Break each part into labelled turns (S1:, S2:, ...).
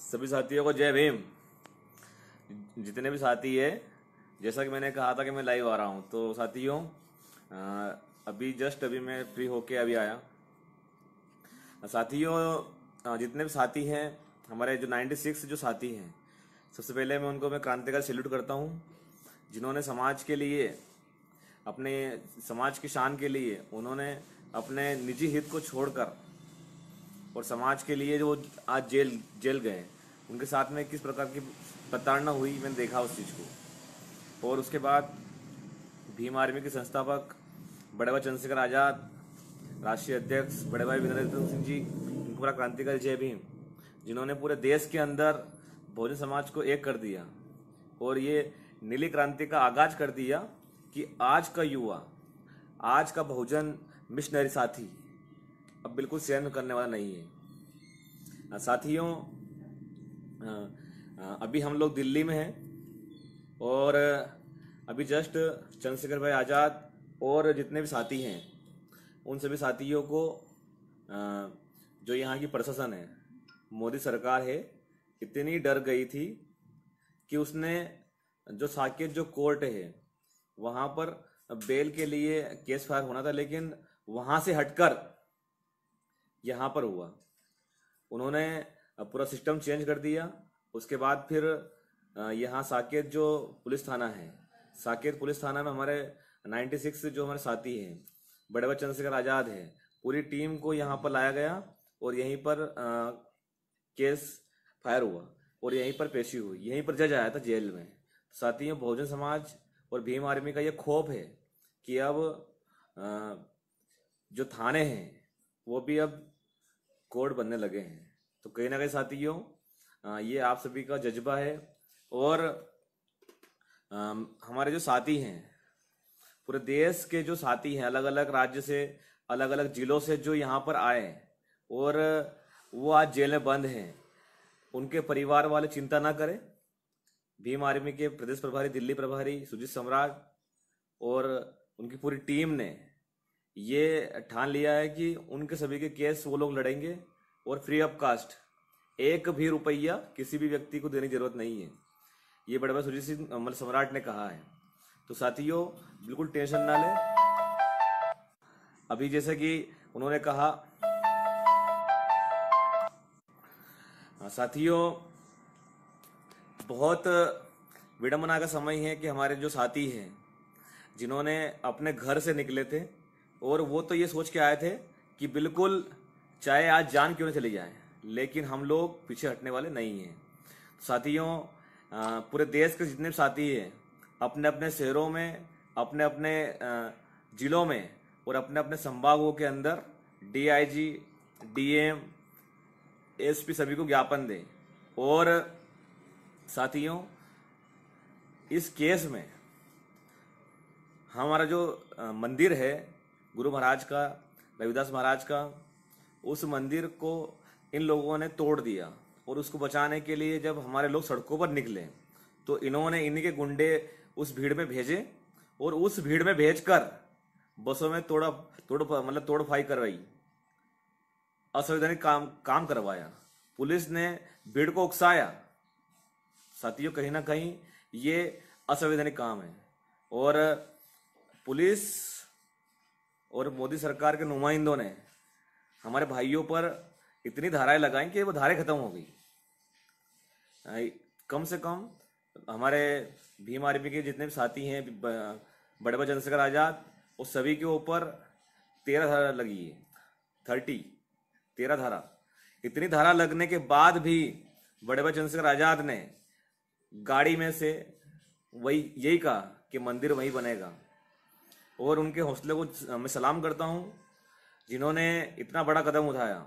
S1: सभी साथियों को जय भीम जितने भी साथी है जैसा कि मैंने कहा था कि मैं लाइव आ रहा हूँ तो साथियों अभी जस्ट अभी मैं फ्री होके अभी आया साथियों जितने भी साथी हैं हमारे जो 96 जो साथी हैं सबसे पहले मैं उनको मैं क्रांतिकार सैल्यूट करता हूँ जिन्होंने समाज के लिए अपने समाज की शान के लिए उन्होंने अपने निजी हित को छोड़कर और समाज के लिए जो आज जेल जेल गए उनके साथ में किस प्रकार की प्रताड़ना हुई मैंने देखा उस चीज़ को और उसके बाद भीम आर्मी के संस्थापक बड़े भाई चंद्रशेखर आज़ाद राष्ट्रीय अध्यक्ष बड़े भाई वीरेंद्र सिंह जी उनको बड़ा क्रांतिकारी जय भीम जिन्होंने पूरे देश के अंदर बहुजन समाज को एक कर दिया और ये नीली क्रांति का आगाज कर दिया कि आज का युवा आज का बहुजन मिशनरी साथी अब बिल्कुल सहन करने वाला नहीं है साथियों अभी हम लोग दिल्ली में हैं और अभी जस्ट चंद्रशेखर भाई आज़ाद और जितने भी साथी हैं उन सभी साथियों को जो यहाँ की प्रशासन है मोदी सरकार है इतनी डर गई थी कि उसने जो साकेत जो कोर्ट है वहाँ पर बेल के लिए केस फायर होना था लेकिन वहाँ से हटकर यहाँ पर हुआ उन्होंने पूरा सिस्टम चेंज कर दिया उसके बाद फिर यहाँ साकेत जो पुलिस थाना है साकेत पुलिस थाना में हमारे 96 जो हमारे साथी हैं बड़े बड़े चंद्रशेखर आज़ाद है पूरी टीम को यहाँ पर लाया गया और यहीं पर आ, केस फायर हुआ और यहीं पर पेशी हुई यहीं पर जज आया था जेल में साथियों बहुजन समाज और भीम आर्मी का ये खौफ है कि अब आ, जो थाने हैं वो भी अब कोड बनने लगे हैं तो कहीं ना कहीं साथियों ये आप सभी का जज्बा है और हमारे जो साथी हैं पूरे देश के जो साथी हैं अलग अलग राज्य से अलग अलग जिलों से जो यहाँ पर आए और वो आज जेल में बंद हैं उनके परिवार वाले चिंता ना करें भीम आर्मी के प्रदेश प्रभारी दिल्ली प्रभारी सुजीत सम्राट और उनकी पूरी टीम ने ये ठान लिया है कि उनके सभी के केस वो लोग लड़ेंगे और फ्री ऑफ कास्ट एक भी रुपया किसी भी व्यक्ति को देने की जरूरत नहीं है ये बड़े भाई सुरजीत सिंह मतलब सम्राट ने कहा है तो साथियों बिल्कुल टेंशन ना लें अभी जैसे कि उन्होंने कहा हाँ, साथियों बहुत विडम्बना का समय है कि हमारे जो साथी हैं जिन्होंने अपने घर से निकले थे और वो तो ये सोच के आए थे कि बिल्कुल चाहे आज जान क्यों नहीं चली जाए लेकिन हम लोग पीछे हटने वाले नहीं हैं साथियों पूरे देश के जितने साथी हैं अपने अपने शहरों में अपने अपने जिलों में और अपने अपने संभागों के अंदर डीआईजी डीएम एसपी सभी को ज्ञापन दें और साथियों इस केस में हमारा जो मंदिर है गुरु महाराज का रविदास महाराज का उस मंदिर को इन लोगों ने तोड़ दिया और उसको बचाने के लिए जब हमारे लोग सड़कों पर निकले तो इन्होंने इन्हीं के गुंडे उस भीड़ में भेजे और उस भीड़ में भेजकर बसों में तोड़ा तोड़ मतलब तोड़फाई करवाई असंवैधानिक काम काम करवाया पुलिस ने भीड़ को उकसाया साथियों कहीं ना कहीं ये असंवैधानिक काम है और पुलिस और मोदी सरकार के नुमाइंदों ने हमारे भाइयों पर इतनी धाराएं लगाई कि वो धाराएं खत्म हो गई कम से कम हमारे भीम आर्मी के जितने भी साथी हैं बड़े बड़े चंद्रशेखर आज़ाद उस सभी के ऊपर तेरह धारा लगी है थर्टी तेरह धारा इतनी धारा लगने के बाद भी बड़े बड़े चंद्रशेखर आज़ाद ने गाड़ी में से वही यही कहा कि मंदिर वहीं बनेगा और उनके हौसले को मैं सलाम करता हूँ जिन्होंने इतना बड़ा कदम उठाया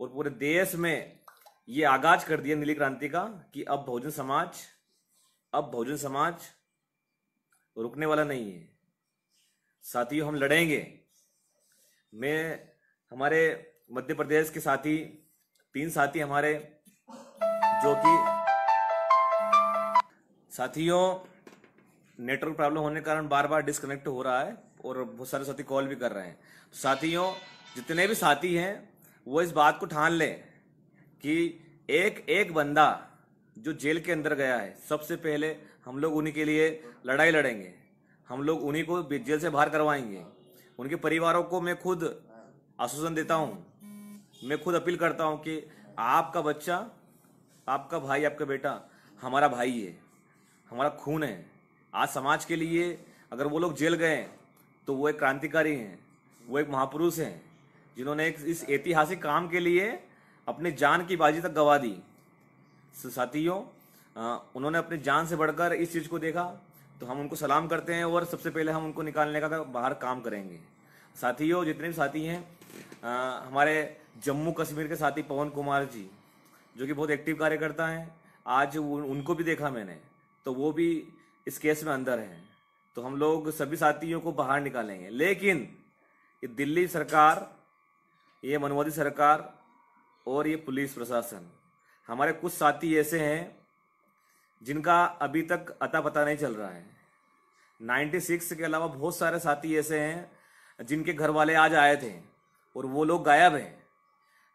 S1: और पूरे देश में ये आगाज कर दिया नीली क्रांति का कि अब बहुजन समाज अब बहुजन समाज रुकने वाला नहीं है साथियों हम लड़ेंगे मैं हमारे मध्य प्रदेश के साथी तीन साथी हमारे जो कि साथियों नेटवर्क प्रॉब्लम होने के कारण बार बार डिस्कनेक्ट हो रहा है और बहुत सारे साथी कॉल भी कर रहे हैं तो साथियों जितने भी साथी हैं वो इस बात को ठान लें कि एक एक बंदा जो जेल के अंदर गया है सबसे पहले हम लोग उन्हीं के लिए लड़ाई लड़ेंगे हम लोग उन्हीं को जेल से बाहर करवाएंगे उनके परिवारों को मैं खुद आश्वासन देता हूँ मैं खुद अपील करता हूँ कि आपका बच्चा आपका भाई आपका बेटा हमारा भाई है हमारा खून है आज समाज के लिए अगर वो लोग जेल गए तो वो एक क्रांतिकारी हैं वो एक महापुरुष हैं जिन्होंने एक इस ऐतिहासिक काम के लिए अपनी जान की बाजी तक गवा दी साथियों उन्होंने अपनी जान से बढ़कर इस चीज़ को देखा तो हम उनको सलाम करते हैं और सबसे पहले हम उनको निकालने का बाहर काम करेंगे साथियों जितने भी साथी हैं हमारे जम्मू कश्मीर के साथी पवन कुमार जी जो कि बहुत एक्टिव कार्यकर्ता हैं आज उनको भी देखा मैंने तो वो भी इस केस में अंदर हैं तो हम लोग सभी साथियों को बाहर निकालेंगे लेकिन ये दिल्ली सरकार ये मनमोदी सरकार और ये पुलिस प्रशासन हमारे कुछ साथी ऐसे हैं जिनका अभी तक अता पता नहीं चल रहा है 96 के अलावा बहुत सारे साथी ऐसे हैं जिनके घर वाले आज आए थे और वो लोग गायब हैं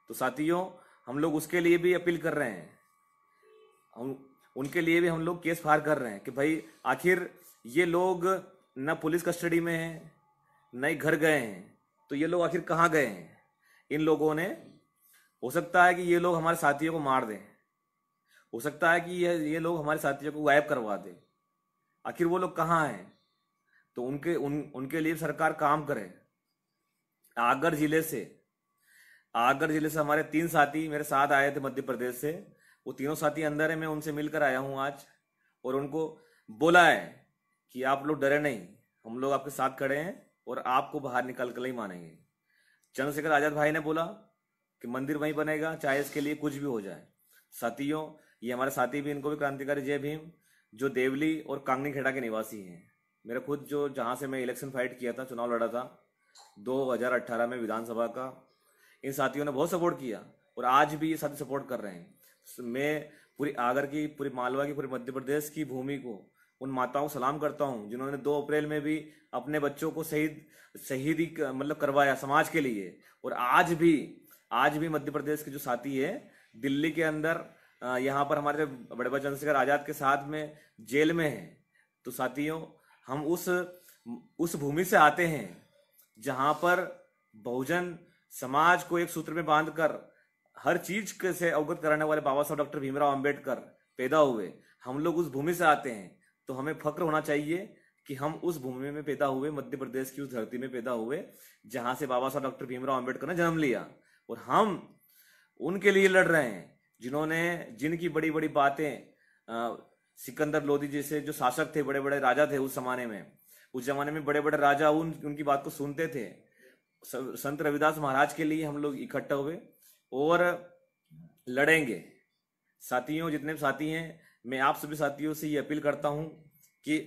S1: तो साथियों हम लोग उसके लिए भी अपील कर रहे हैं हम उनके लिए भी हम लोग केस फायर कर रहे हैं कि भाई आखिर ये लोग न पुलिस कस्टडी में हैं न ही घर गए हैं तो ये लोग आखिर कहाँ गए हैं इन लोगों ने हो सकता है कि ये लोग हमारे साथियों को मार दें हो सकता है कि ये ये लोग हमारे साथियों को गायब करवा दें आखिर वो लोग कहाँ हैं तो उनके उन उनके लिए सरकार काम करे आगर जिले से आगर जिले से हमारे तीन साथी मेरे साथ आए थे मध्य प्रदेश से वो तीनों साथी अंदर है मैं उनसे मिलकर आया हूँ आज और उनको बोला है कि आप लोग डरे नहीं हम लोग आपके साथ खड़े हैं और आपको बाहर निकल कर ही मानेंगे चंद्रशेखर आजाद भाई ने बोला कि मंदिर वहीं बनेगा चाहे इसके लिए कुछ भी हो जाए साथियों ये हमारे साथी भी इनको भी क्रांतिकारी जय भीम जो देवली और कांगनी खेड़ा के निवासी हैं मेरा खुद जो जहाँ से मैं इलेक्शन फाइट किया था चुनाव लड़ा था 2018 में विधानसभा का इन साथियों ने बहुत सपोर्ट किया और आज भी ये साथी सपोर्ट कर रहे हैं मैं पूरी आगर की पूरी मालवा की पूरी मध्य प्रदेश की भूमि को उन माताओं को सलाम करता हूँ जिन्होंने दो अप्रैल में भी अपने बच्चों को शहीद शहीदी मतलब करवाया समाज के लिए और आज भी आज भी मध्य प्रदेश के जो साथी है दिल्ली के अंदर यहाँ पर हमारे बड़े बड़े चंद्रशेखर आज़ाद के साथ में जेल में है तो साथियों हम उस उस भूमि से आते हैं जहाँ पर बहुजन समाज को एक सूत्र में बांधकर हर चीज से अवगत कराने वाले बाबा साहब डॉक्टर भीमराव अंबेडकर पैदा हुए हम लोग उस भूमि से आते हैं तो हमें फक्र होना चाहिए कि हम उस भूमि में पैदा हुए मध्य प्रदेश की उस धरती में पैदा हुए जहां से बाबा साहब डॉक्टर भीमराव अंबेडकर ने जन्म लिया और हम उनके लिए लड़ रहे हैं जिन्होंने जिनकी बड़ी बड़ी बातें सिकंदर लोधी जैसे जो शासक थे बड़े बड़े राजा थे उस जमाने में उस जमाने में बड़े बड़े राजा उन उनकी बात को सुनते थे संत रविदास महाराज के लिए हम लोग इकट्ठा हुए और लड़ेंगे साथियों जितने साथी हैं मैं आप सभी साथियों से ये अपील करता हूँ कि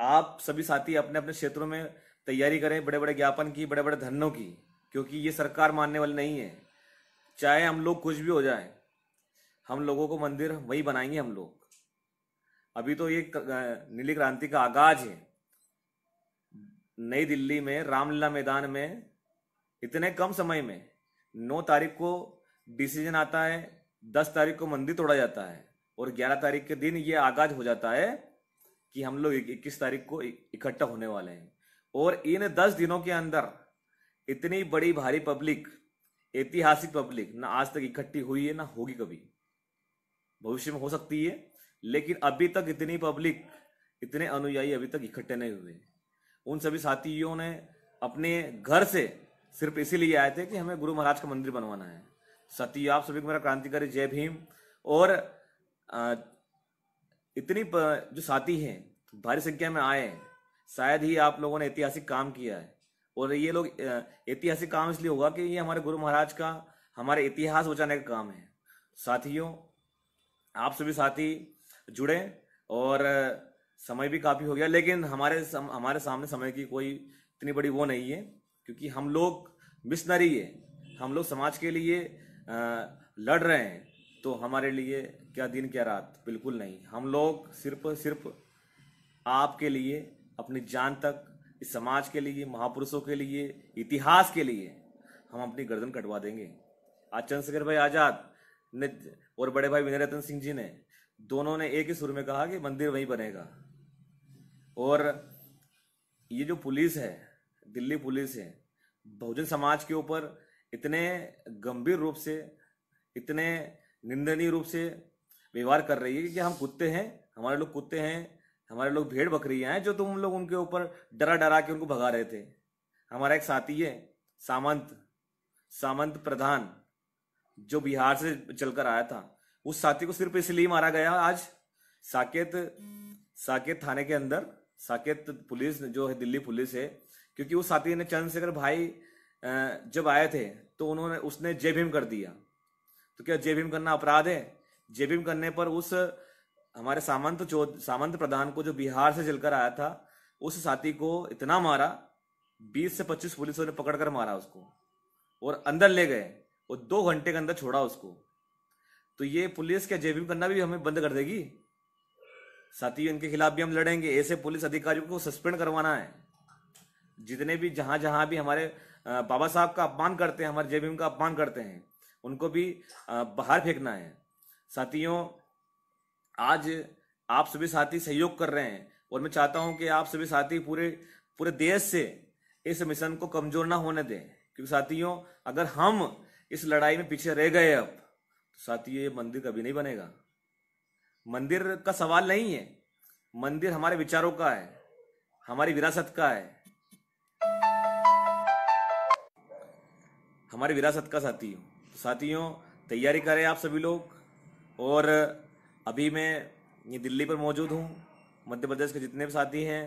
S1: आप सभी साथी अपने अपने क्षेत्रों में तैयारी करें बड़े बड़े ज्ञापन की बड़े बड़े धरनों की क्योंकि ये सरकार मानने वाली नहीं है चाहे हम लोग कुछ भी हो जाए हम लोगों को मंदिर वही बनाएंगे हम लोग अभी तो ये नीली क्रांति का आगाज है नई दिल्ली में रामलीला मैदान में इतने कम समय में नौ तारीख को डिसीजन आता है दस तारीख को मंदिर तोड़ा जाता है और 11 तारीख के दिन ये आगाज हो जाता है कि हम लोग 21 तारीख को इकट्ठा होने वाले हैं और इन 10 दिनों के अंदर इतनी बड़ी भारी पब्लिक ऐतिहासिक पब्लिक ना आज तक इकट्ठी हुई है ना होगी कभी भविष्य में हो सकती है लेकिन अभी तक इतनी पब्लिक इतने अनुयायी अभी तक इकट्ठे नहीं हुए उन सभी साथियों ने अपने घर से सिर्फ इसीलिए आए थे कि हमें गुरु महाराज का मंदिर बनवाना है सती आप सभी को मेरा क्रांतिकारी जय भीम और इतनी जो साथी हैं भारी संख्या में आए हैं शायद ही आप लोगों ने ऐतिहासिक काम किया है और ये लोग ऐतिहासिक काम इसलिए होगा कि ये हमारे गुरु महाराज का हमारे इतिहास बचाने का काम है साथियों आप सभी साथी जुड़े और समय भी काफ़ी हो गया लेकिन हमारे सम, हमारे सामने समय की कोई इतनी बड़ी वो नहीं है क्योंकि हम लोग मिशनरी है हम लोग समाज के लिए लड़ रहे हैं तो हमारे लिए क्या दिन क्या रात बिल्कुल नहीं हम लोग सिर्फ सिर्फ आपके लिए अपनी जान तक इस समाज के लिए महापुरुषों के लिए इतिहास के लिए हम अपनी गर्दन कटवा देंगे आज चंद्रशेखर भाई आज़ाद ने और बड़े भाई विनय रतन सिंह जी ने दोनों ने एक ही सुर में कहा कि मंदिर वहीं बनेगा और ये जो पुलिस है दिल्ली पुलिस है बहुजन समाज के ऊपर इतने गंभीर रूप से इतने निंदनीय रूप से व्यवहार कर रही है कि हम कुत्ते हैं हमारे लोग कुत्ते हैं हमारे लोग भेड़ बकरियां हैं जो तुम लोग उनके ऊपर डरा डरा के उनको भगा रहे थे हमारा एक साथी है सामंत सामंत प्रधान जो बिहार से चलकर आया था उस साथी को सिर्फ इसलिए मारा गया आज साकेत साकेत थाने के अंदर साकेत पुलिस जो है दिल्ली पुलिस है क्योंकि उस साथी ने चंद्रशेखर भाई जब आए थे तो उन्होंने उसने जय भीम कर दिया तो क्या जय करना अपराध है जेबीम करने पर उस हमारे सामंत चौध सामंत प्रधान को जो बिहार से चलकर आया था उस साथी को इतना मारा बीस से पच्चीस पुलिसों ने पकड़कर मारा उसको और अंदर ले गए और दो घंटे के अंदर छोड़ा उसको तो ये पुलिस क्या जेबीम करना भी हमें बंद कर देगी साथी इनके उनके खिलाफ भी हम लड़ेंगे ऐसे पुलिस अधिकारियों को सस्पेंड करवाना है जितने भी जहां जहां भी हमारे बाबा साहब का अपमान करते हैं हमारे जेबीम का अपमान करते हैं उनको भी बाहर फेंकना है साथियों आज आप सभी साथी सहयोग कर रहे हैं और मैं चाहता हूं कि आप सभी साथी पूरे पूरे देश से इस मिशन को कमजोर ना होने दें क्योंकि साथियों अगर हम इस लड़ाई में पीछे रह गए अब तो साथियों ये मंदिर कभी नहीं बनेगा मंदिर का सवाल नहीं है मंदिर हमारे विचारों का है हमारी विरासत का है हमारी विरासत का साथियों साथियों तैयारी करें आप सभी लोग और अभी मैं ये दिल्ली पर मौजूद हूँ मध्य प्रदेश के जितने भी साथी हैं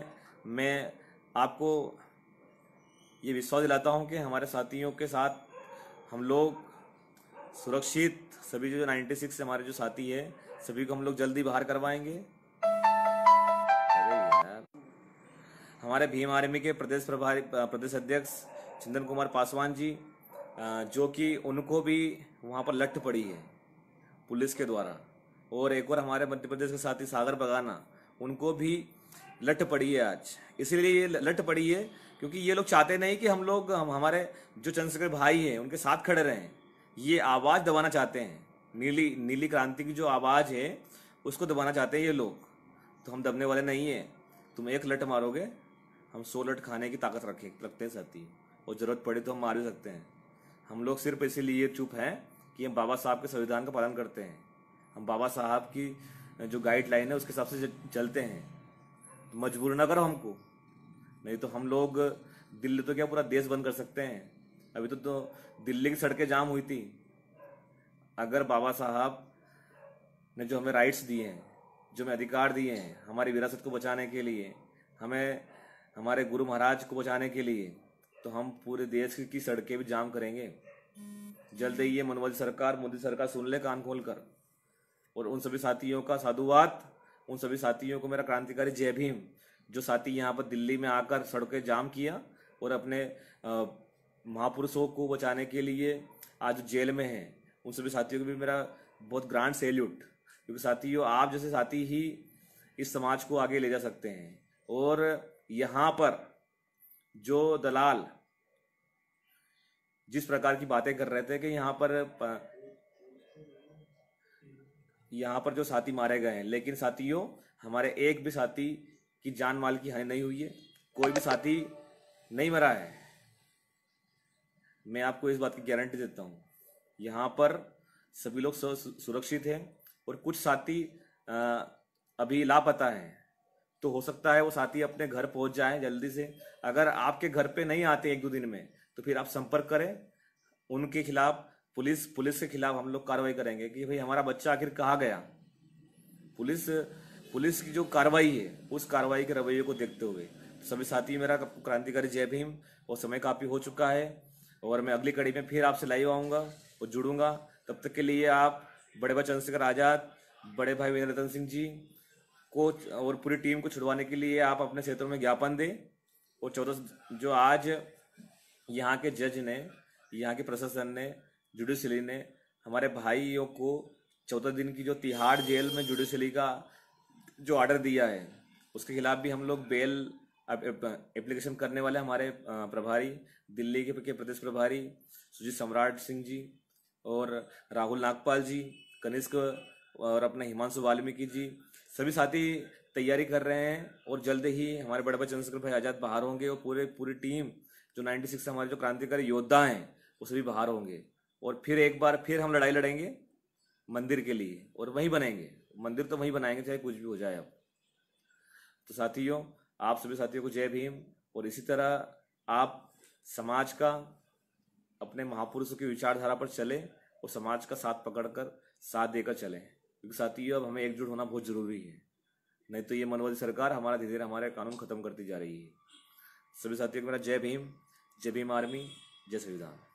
S1: मैं आपको ये विश्वास दिलाता हूँ कि हमारे साथियों के साथ हम लोग सुरक्षित सभी जो सिक्स से हमारे जो साथी है सभी को हम लोग जल्दी बाहर करवाएंगे हमारे भीम आर्मी के प्रदेश प्रभारी प्रदेश अध्यक्ष चंदन कुमार पासवान जी जो कि उनको भी वहाँ पर लट पड़ी है पुलिस के द्वारा और एक और हमारे मध्य प्रदेश के साथी सागर बगाना उनको भी लट पड़ी है आज इसीलिए ये लट पड़ी है क्योंकि ये लोग चाहते नहीं कि हम लोग हम हमारे जो चंद्रशेखर भाई हैं उनके साथ खड़े रहें ये आवाज़ दबाना चाहते हैं नीली नीली क्रांति की जो आवाज़ है उसको दबाना चाहते हैं ये लोग तो हम दबने वाले नहीं हैं तुम एक लट मारोगे हम सौ लट खाने की ताकत रखे रखते हैं साथी और ज़रूरत पड़े तो हम मार भी सकते हैं हम लोग सिर्फ इसीलिए चुप हैं कि हम बाबा साहब के संविधान का पालन करते हैं हम बाबा साहब की जो गाइडलाइन है उसके हिसाब से चलते हैं तो मजबूर ना करो हमको नहीं तो हम लोग दिल्ली तो क्या पूरा देश बंद कर सकते हैं अभी तो, तो दिल्ली की सड़कें जाम हुई थी अगर बाबा साहब ने जो हमें राइट्स दिए हैं जो हमें अधिकार दिए हैं हमारी विरासत को बचाने के लिए हमें हमारे गुरु महाराज को बचाने के लिए तो हम पूरे देश की, की सड़कें भी जाम करेंगे जल्द ही ये मनोज सरकार मोदी सरकार सुन ले कान खोल कर और उन सभी साथियों का साधुवाद उन सभी साथियों को मेरा क्रांतिकारी जय भीम जो साथी यहाँ पर दिल्ली में आकर सड़कें जाम किया और अपने महापुरुषों को बचाने के लिए आज जेल में हैं उन सभी साथियों को भी मेरा बहुत ग्रांड सैल्यूट क्योंकि साथियों आप जैसे साथी ही इस समाज को आगे ले जा सकते हैं और यहाँ पर जो दलाल जिस प्रकार की बातें कर रहे थे कि यहाँ पर यहाँ पर जो साथी मारे गए हैं लेकिन साथियों हमारे एक भी साथी की जान माल की हानि नहीं हुई है कोई भी साथी नहीं मरा है मैं आपको इस बात की गारंटी देता हूँ यहाँ पर सभी लोग सुरक्षित हैं और कुछ साथी अभी लापता हैं तो हो सकता है वो साथी अपने घर पहुंच जाए जल्दी से अगर आपके घर पे नहीं आते एक दो दिन में तो फिर आप संपर्क करें उनके खिलाफ पुलिस पुलिस के खिलाफ हम लोग कार्रवाई करेंगे कि भाई हमारा बच्चा आखिर कहाँ गया पुलिस पुलिस की जो कार्रवाई है उस कार्रवाई के रवैये को देखते हुए तो सभी साथी मेरा क्रांतिकारी जय भीम और समय काफ़ी हो चुका है और मैं अगली कड़ी में फिर आपसे लाइव आऊँगा और जुड़ूंगा तब तक के लिए आप बड़े भाई चंद्रशेखर आज़ाद बड़े भाई वीरेंद्र रतन सिंह जी कोच और पूरी टीम को छुड़वाने के लिए आप अपने क्षेत्रों में ज्ञापन दें और चौदह जो आज यहाँ के जज ने यहाँ के प्रशासन ने जुडिशली ने हमारे भाइयों को चौदह दिन की जो तिहाड़ जेल में जुडिशली का जो ऑर्डर दिया है उसके खिलाफ भी हम लोग बेल एप्लीकेशन करने वाले हमारे प्रभारी दिल्ली के प्रदेश प्रभारी सुजीत सम्राट सिंह जी और राहुल नागपाल जी कनिष्क और अपने हिमांशु वाल्मीकि जी सभी साथी तैयारी कर रहे हैं और जल्द ही हमारे बड़े बड़े चंद्रशेखर भाई आजाद बाहर होंगे और पूरे पूरी टीम जो 96 सिक्स हमारे जो क्रांतिकारी योद्धा हैं वो सभी बाहर होंगे और फिर एक बार फिर हम लड़ाई लड़ेंगे मंदिर के लिए और वहीं बनाएंगे मंदिर तो वहीं बनाएंगे चाहे कुछ भी हो जाए अब तो साथियों आप सभी साथियों को जय भीम और इसी तरह आप समाज का अपने महापुरुषों की विचारधारा पर चले और समाज का साथ पकड़कर साथ देकर चलें क्योंकि साथियों अब हमें एकजुट होना बहुत ज़रूरी है नहीं तो ये मनवादी सरकार हमारा धीरे धीरे हमारे कानून ख़त्म करती जा रही है सभी साथियों को मेरा जय भीम जय भीम आर्मी जय संविधान